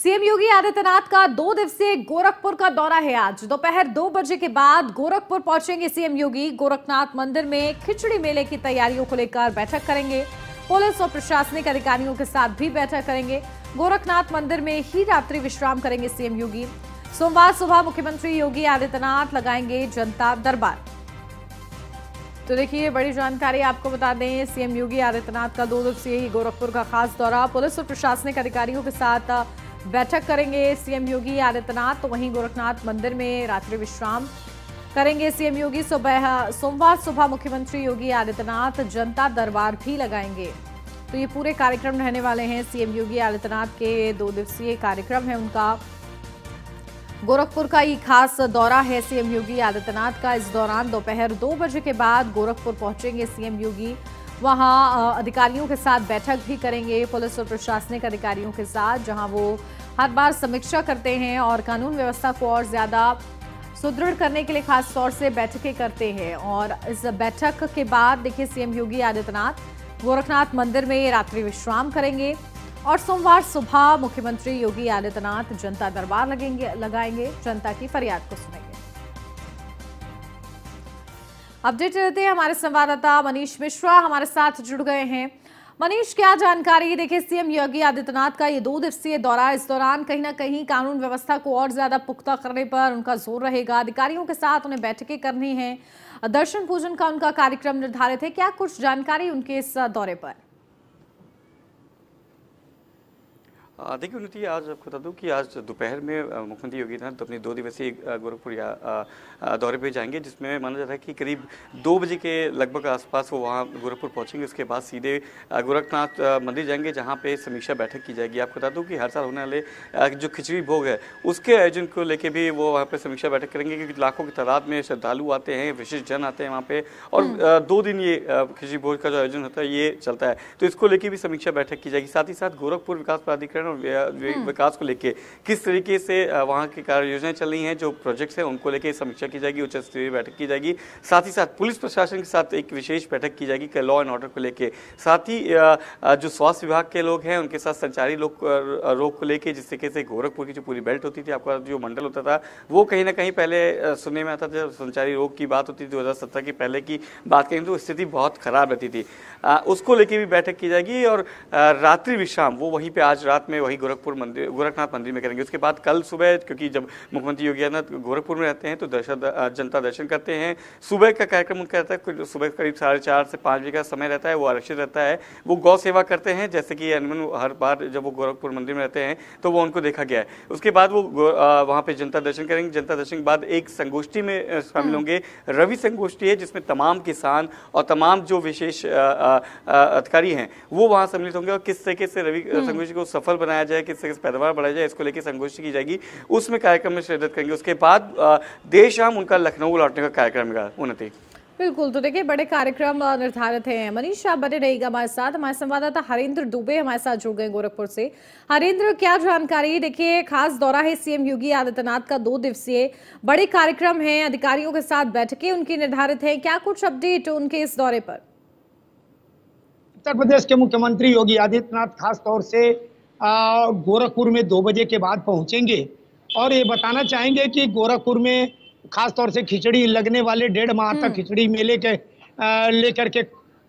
CM योगी आदित्यनाथ का दो दिवसीय गोरखपुर का दौरा है आज दोपहर दो बजे के बाद गोरखपुर पहुंचेंगे सीएम योगी गोरखनाथ मंदिर में खिचड़ी मेले की तैयारियों को लेकर बैठक करेंगे पुलिस और प्रशासनिक अधिकारियों के साथ भी बैठक करेंगे गोरखनाथ मंदिर में ही रात्रि विश्राम करेंगे सीएम योगी सोमवार सुबह मुख्यमंत्री योगी आदित्यनाथ लगाएंगे जनता दरबार तो देखिए बड़ी जानकारी आपको बता दें सीएम योगी आदित्यनाथ का दो दिवसीय गोरखपुर का खास दौरा पुलिस और प्रशासनिक अधिकारियों के साथ बैठक करेंगे सीएम योगी आदित्यनाथ तो वहीं गोरखनाथ मंदिर में रात्रि विश्राम करेंगे सीएम योगी सुबह सोमवार सुबह मुख्यमंत्री योगी आदित्यनाथ जनता दरबार भी लगाएंगे तो ये पूरे कार्यक्रम रहने वाले हैं सीएम योगी आदित्यनाथ के दो दिवसीय कार्यक्रम है उनका गोरखपुर का ये खास दौरा है सीएम योगी आदित्यनाथ का इस दौरान दोपहर दो बजे के बाद गोरखपुर पहुंचेंगे सीएम योगी वहां अधिकारियों के साथ बैठक भी करेंगे पुलिस और प्रशासनिक अधिकारियों के साथ जहां वो हर बार समीक्षा करते हैं और कानून व्यवस्था को और ज़्यादा सुदृढ़ करने के लिए खास तौर से बैठकें करते हैं और इस बैठक के बाद देखिए सीएम योगी आदित्यनाथ गोरखनाथ मंदिर में रात्रि विश्राम करेंगे और सोमवार सुबह मुख्यमंत्री योगी आदित्यनाथ जनता दरबार लगेंगे लगाएंगे जनता की फरियाद को सुनेंगे अपडेट रहते हैं हमारे संवाददाता मनीष मिश्रा हमारे साथ जुड़ गए हैं मनीष क्या जानकारी देखिए सीएम योगी आदित्यनाथ का ये दो दिवसीय दौरा इस दौरान कहीं ना कहीं कानून व्यवस्था को और ज्यादा पुख्ता करने पर उनका जोर रहेगा अधिकारियों के साथ उन्हें बैठकें करनी है दर्शन पूजन का उनका कार्यक्रम निर्धारित है क्या कुछ जानकारी उनके इस दौरे पर देखिए उन्नति आज आपको बता दूँ कि आज दोपहर में मुख्यमंत्री योगी नाथ तो अपने दो दिवसीय गोरखपुर या दौरे पे जाएंगे जिसमें माना जाता है कि करीब दो बजे के लगभग आसपास वो वहाँ गोरखपुर पहुँचेंगे उसके बाद सीधे गोरखनाथ मंदिर जाएंगे जहाँ पे समीक्षा बैठक की जाएगी आपको बता दूँ कि हर साल होने वाले जो खिचड़ी भोग है उसके आयोजन को लेकर भी वो वहाँ पर समीक्षा बैठक करेंगे क्योंकि लाखों की तादाद में श्रद्धालु आते हैं विशिष्ट जन आते हैं वहाँ पर और हम्म। दो दिन ये खिचड़ी भोग का जो आयोजन होता है ये चलता है तो इसको लेकर भी समीक्षा बैठक की जाएगी साथ ही साथ गोरखपुर विकास प्राधिकरण और हम्म। विकास को लेके किस तरीके से वहाँ की कार्य योजनाएं चल रही हैं जो प्रोजेक्ट्स हैं उनको लेके समीक्षा की जाएगी उच्च स्तरीय बैठक की जाएगी साथ ही साथ पुलिस प्रशासन के साथ एक विशेष बैठक की जाएगी लॉ एंड ऑर्डर को लेकर साथ ही जो स्वास्थ्य विभाग के लोग हैं उनके साथ संचारी लोग रोग को लेकर जिस तरीके से गोरखपुर की जो पूरी बेल्ट होती थी आपका जो मंडल होता था वो कहीं ना कहीं पहले सुनने में आता था जब संचारी रोग की बात होती थी दो की पहले की बात करें तो स्थिति बहुत खराब रहती थी उसको लेके भी बैठक की जाएगी और रात्रि विश्राम वो वहीं पर आज रात में वही गोरखपुर मंदिर गोरखनाथ मंदिर में करेंगे उसके बाद कल सुबह क्योंकि जब मुख्यमंत्री योगी आदित्यनाथ गोरखपुर में रहते हैं तो दर्शन जनता दर्शन करते हैं सुबह का कार्यक्रम उनका रहता है सुबह करीब साढ़े चार से पाँच बजे का समय रहता है वो आरक्षित रहता है वो गौ सेवा करते हैं जैसे कि अनुमन हर बार जब वो गोरखपुर मंदिर में रहते हैं तो वो उनको देखा गया है उसके बाद वो वहाँ पर जनता दर्शन करेंगे जनता दर्शन के बाद एक संगोष्ठी में शामिल हाँ। होंगे रवि संगोष्ठी है जिसमें तमाम किसान और तमाम जो विशेष अधिकारी हैं वो वहाँ सम्मिलित होंगे और किस तरीके से रवि हम्म। संगोष्ठी को सफल बनाया जाए किस तरह से पैदावार बढ़ाया जाए इसको लेकर संगोष्ठी की जाएगी उसमें कार्यक्रम में शिरकत करेंगे उसके बाद देर शाम उनका लखनऊ लौटने का कार्यक्रम उन्नति बिल्कुल तो देखिए बड़े कार्यक्रम निर्धारित हैं मनीष आप बने रहेगा हमारे साथ हमारे संवाददाता हरेंद्र दुबे हमारे साथ जुड़ गए गोरखपुर से हरेंद्र क्या जानकारी देखिए खास दौरा है सीएम योगी आदित्यनाथ का दो दिवसीय बड़े कार्यक्रम हैं अधिकारियों के साथ बैठकें उनकी निर्धारित हैं क्या कुछ अपडेट उनके इस दौरे पर उत्तर प्रदेश के मुख्यमंत्री योगी आदित्यनाथ खासतौर से गोरखपुर में दो बजे के बाद पहुंचेंगे और ये बताना चाहेंगे कि गोरखपुर में खासतौर से खिचड़ी लगने वाले डेढ़ माह तक हम्म। खिचड़ी मेले के लेकर के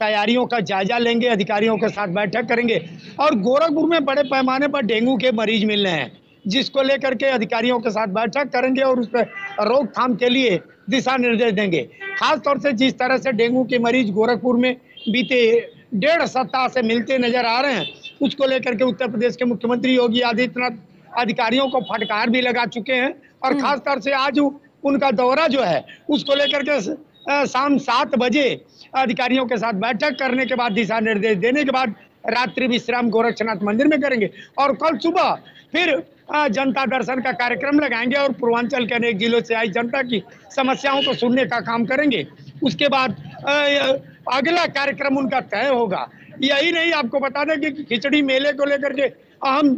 तैयारियों का जायजा लेंगे अधिकारियों के साथ बैठक करेंगे और गोरखपुर में बड़े पैमाने पर डेंगू के मरीज मिल रहे हैं जिसको लेकर के अधिकारियों के साथ बैठक करेंगे और उस पर रोकथाम के लिए दिशा निर्देश देंगे खासतौर से जिस तरह से डेंगू के मरीज गोरखपुर में बीते डेढ़ सप्ताह से मिलते नजर आ रहे हैं उसको लेकर के उत्तर प्रदेश के मुख्यमंत्री योगी आदित्यनाथ अधिकारियों को फटकार भी लगा चुके हैं और हम्म। खासतौर से आज उनका दौरा जो है उसको लेकर के शाम सात बजे अधिकारियों के साथ बैठक करने के बाद दिशा निर्देश देने के बाद रात्रि विश्राम गोरक्षनाथ मंदिर में करेंगे और कल सुबह फिर जनता दर्शन का कार्यक्रम लगाएंगे और पूर्वांचल के अनेक जिलों से आई जनता की समस्याओं को सुनने का काम करेंगे उसके बाद अगला कार्यक्रम उनका तय होगा यही नहीं आपको बता दें कि खिचड़ी मेले को लेकर के अहम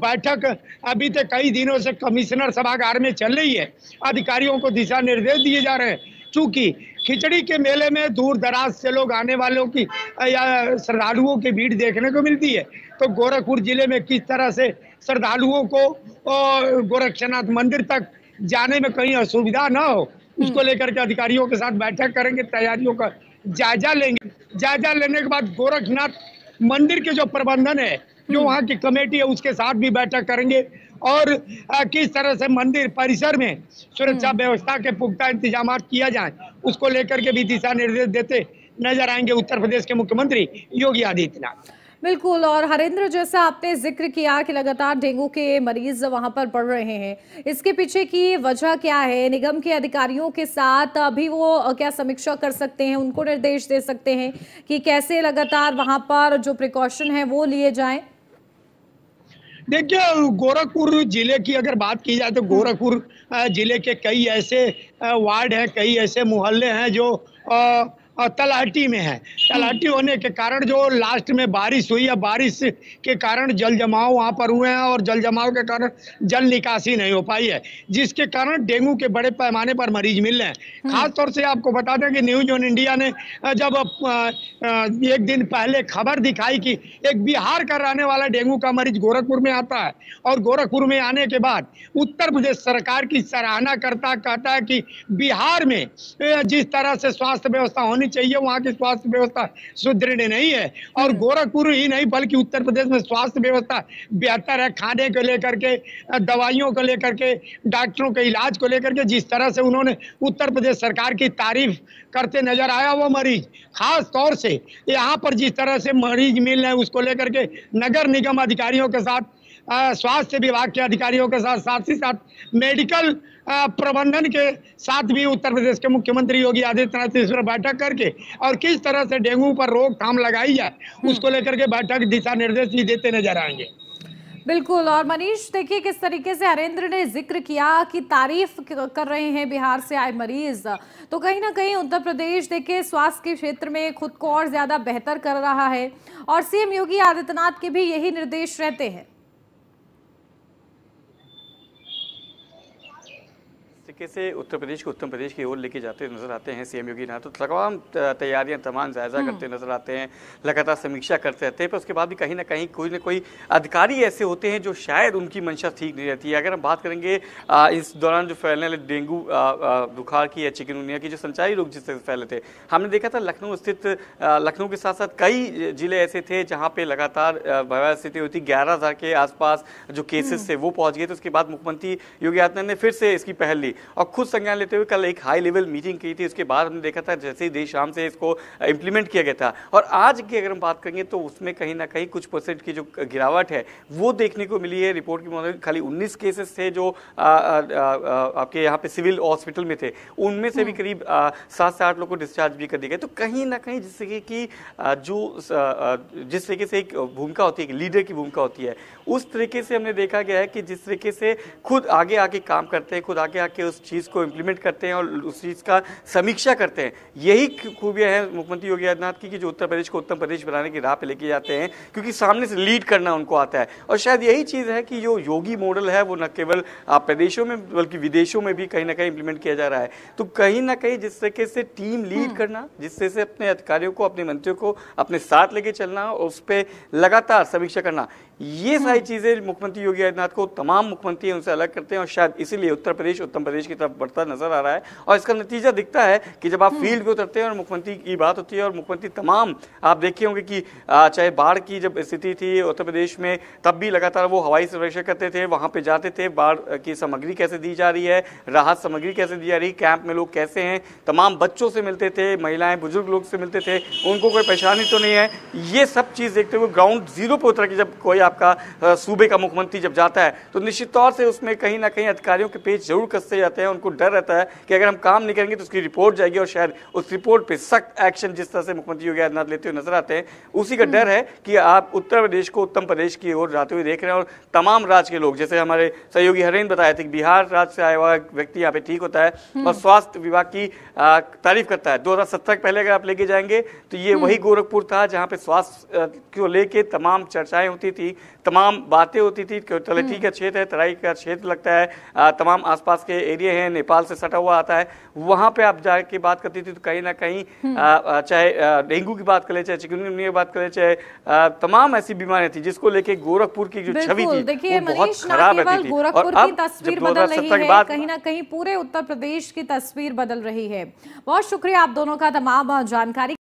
बैठक अभी तक तो कई दिनों से कमिश्नर सभागार में चल रही है अधिकारियों को दिशा निर्देश दिए जा रहे हैं चूंकि खिचड़ी के मेले में दूर दराज से लोग आने वालों की या श्रद्धालुओं की भीड़ देखने को मिलती है तो गोरखपुर जिले में किस तरह से श्रद्धालुओं को गोरक्षनाथ मंदिर तक जाने में कहीं असुविधा ना हो उसको हम्म। लेकर के अधिकारियों के साथ बैठक करेंगे तैयारियों का जायजा लेंगे जायजा लेने के बाद गोरखनाथ मंदिर के जो प्रबंधन है जो हम्म। वहाँ की कमेटी है उसके साथ भी बैठक करेंगे और किस तरह से मंदिर परिसर में सुरक्षा हम्म। व्यवस्था के पुख्ता इंतजाम किया जाए उसको लेकर के भी दिशा निर्देश देते नजर आएंगे उत्तर प्रदेश के मुख्यमंत्री योगी आदित्यनाथ बिल्कुल और हरेंद्र जैसा आपने जिक्र किया कि लगातार डेंगू के मरीज वहां पर बढ़ रहे हैं इसके पीछे की वजह क्या है निगम के अधिकारियों के साथ अभी वो क्या समीक्षा कर सकते हैं उनको निर्देश दे सकते हैं कि कैसे लगातार वहां पर जो प्रिकॉशन है वो लिए जाए देखिए गोरखपुर जिले की अगर बात की जाए तो गोरखपुर जिले के कई ऐसे वार्ड हैं कई ऐसे मोहल्ले हैं जो और तलहटी में है तलहटी होने के कारण जो लास्ट में बारिश हुई है बारिश के कारण जल जमाव वहाँ पर हुए हैं और जल जमाव के कारण जल निकासी नहीं हो पाई है जिसके कारण डेंगू के बड़े पैमाने पर मरीज मिल रहे हैं हम्म। खासतौर से आपको बता दें कि न्यूज ऑन इंडिया ने जब एक दिन पहले खबर दिखाई कि एक बिहार का रहने वाला डेंगू का मरीज गोरखपुर में आता है और गोरखपुर में आने के बाद उत्तर प्रदेश सरकार की सराहना करता कहता है कि बिहार में जिस तरह से स्वास्थ्य व्यवस्था होनी चाहिए वहाँ की स्वास्थ्य व्यवस्था सुदृढ़ नहीं है और हाँ। गोरखपुर ही नहीं बल्कि उत्तर प्रदेश में स्वास्थ्य व्यवस्था बेहतर है खाने को लेकर के दवाइयों को लेकर के डॉक्टरों के इलाज को लेकर के जिस तरह से उन्होंने उत्तर प्रदेश सरकार की तारीफ करते नजर आया वो मरीज खास तौर से यहाँ पर जिस तरह से मरीज मिल रहे हैं उसको लेकर के नगर निगम अधिकारियों के साथ स्वास्थ्य विभाग के अधिकारियों के साथ साथ ही साथ मेडिकल प्रबंधन के साथ भी उत्तर प्रदेश के मुख्यमंत्री योगी आदित्यनाथ इस पर बैठक करके और किस तरह से डेंगू पर रोकथाम लगाई जाए हम्म। उसको लेकर के बैठक दिशा निर्देश भी देते नजर आएंगे बिल्कुल और मनीष देखिए किस तरीके से हरेंद्र ने जिक्र किया कि तारीफ कर रहे हैं बिहार से आए मरीज तो कहीं ना कहीं उत्तर प्रदेश देखिए स्वास्थ्य के क्षेत्र में खुद को और ज़्यादा बेहतर कर रहा है और सीएम योगी आदित्यनाथ के भी यही निर्देश रहते हैं तरीके से उत्तर प्रदेश को उत्तर प्रदेश की ओर लेके जाते नजर आते हैं सीएम योगी नाथ तो तमाम तैयारियां तमाम जायजा हम्म। करते नजर आते हैं लगातार समीक्षा करते रहते हैं पर उसके बाद भी कहीं ना कहीं कोई ना कोई अधिकारी ऐसे होते हैं जो शायद उनकी मंशा ठीक नहीं रहती है अगर हम बात करेंगे इस दौरान जो फैलने वाले डेंगू बुखार की या चिकनगुनिया की जो संचारी रोग जिससे फैले थे हमने देखा था लखनऊ स्थित लखनऊ के साथ साथ कई जिले ऐसे थे जहाँ पे लगातार भयावह स्थिति हुई थी ग्यारह के आसपास जो केसेस हम्म। थे वो पहुँच गए थे उसके बाद मुख्यमंत्री योगी आदित्यनाथ ने फिर से इसकी पहल ली और खुद संज्ञान लेते हुए कल एक हाई लेवल मीटिंग की थी उसके बाद हमने देखा था जैसे ही देर शाम से इसको इम्प्लीमेंट किया गया था और आज की अगर हम बात करेंगे तो उसमें कहीं ना कहीं कुछ परसेंट की जो गिरावट है वो देखने को मिली है रिपोर्ट के मुताबिक खाली उन्नीस केसेस थे जो आ, आ, आ, आपके यहाँ पे सिविल हॉस्पिटल में थे उनमें से भी हम्म। करीब सात से आठ लोग को डिस्चार्ज भी कर दिया गया तो कहीं ना कहीं जिस तरीके की जो जिस तरीके से एक भूमिका होती है एक लीडर की भूमिका होती है उस तरीके से हमने देखा गया है कि जिस तरीके से खुद आगे आके काम करते हैं खुद आगे आके उस चीज़ को इम्प्लीमेंट करते हैं और उस चीज़ का समीक्षा करते हैं यही खूबियाँ हैं मुख्यमंत्री योगी आदित्यनाथ की कि जो उत्तर प्रदेश को उत्तम प्रदेश बनाने की राह पर लेके जाते हैं क्योंकि सामने से लीड करना उनको आता है और शायद यही चीज़ है कि जो योगी मॉडल है वो न केवल आप प्रदेशों में बल्कि विदेशों में भी कहीं ना कहीं इम्प्लीमेंट किया जा रहा है तो कहीं ना कहीं जिस तरीके से टीम हम्म। लीड करना जिस तरह से अपने अधिकारियों को अपने मंत्रियों को अपने साथ लेके चलना और उस पर लगातार समीक्षा करना ये सारी हम्म। चीज़ें मुख्यमंत्री योगी आदित्यनाथ को तमाम मुख्यमंत्री उनसे अलग करते हैं और शायद इसीलिए उत्तर प्रदेश उत्तम प्रदेश की तरफ बढ़ता नजर आ रहा है और इसका नतीजा दिखता है कि जब आप हम्म। फील्ड में उतरते हैं और मुख्यमंत्री की बात होती है और मुख्यमंत्री तमाम आप देखे होंगे कि चाहे बाढ़ की जब स्थिति थी उत्तर प्रदेश में तब भी लगातार वो हवाई सर्वेक्षण करते थे वहाँ पर जाते थे बाढ़ की सामग्री कैसे दी जा रही है राहत सामग्री कैसे दी जा रही है कैंप में लोग कैसे हैं तमाम बच्चों से मिलते थे महिलाएं बुजुर्ग लोग से मिलते थे उनको कोई परेशानी तो नहीं है ये सब चीज़ देखते हुए ग्राउंड जीरो पर उतर के जब कोई आपका सूबे का मुख्यमंत्री जब जाता है तो निश्चित तौर से उसमें कहीं ना कहीं अधिकारियों के पेज जरूर कसते जाते हैं उनको डर रहता है कि अगर हम काम नहीं करेंगे तो उसकी रिपोर्ट जाएगी और शायद उस रिपोर्ट पर सख्त एक्शन जिस तरह से मुख्यमंत्री योगी आदित्यनाथ लेते हुए नजर आते हैं उसी का डर है कि आप उत्तर प्रदेश को उत्तम प्रदेश की ओर जाते हुए देख रहे हैं और तमाम राज्य के लोग जैसे हमारे सहयोगी हरेन बताए थे कि बिहार राज्य से आया हुआ व्यक्ति यहाँ पे ठीक होता है हम्म। और स्वास्थ्य विभाग की तारीफ करता है दो हजार पहले अगर आप लेके जाएंगे तो ये हम्म। वही गोरखपुर था जहाँ पे स्वास्थ्य को लेके तमाम चर्चाएं होती थी तमाम बातें होती थी हम्म। ठीक है क्षेत्र है तराई का क्षेत्र लगता है तमाम आसपास के एरिया है नेपाल से सटा हुआ आता है वहाँ पे आप जाके बात करती थी तो कहीं ना कहीं हम्म। चाहे डेंगू की बात करें चाहे चिकनगुनिया की बात करें चाहे तमाम ऐसी बीमारियां थी जिसको लेके गोरखपुर की जो छवि थी वो बहुत खराब रहती थी और अब तस्वीर बदल रही है कहीं ना कहीं पूरे उत्तर प्रदेश की तस्वीर बदल रही है बहुत शुक्रिया आप दोनों का तमाम जानकारी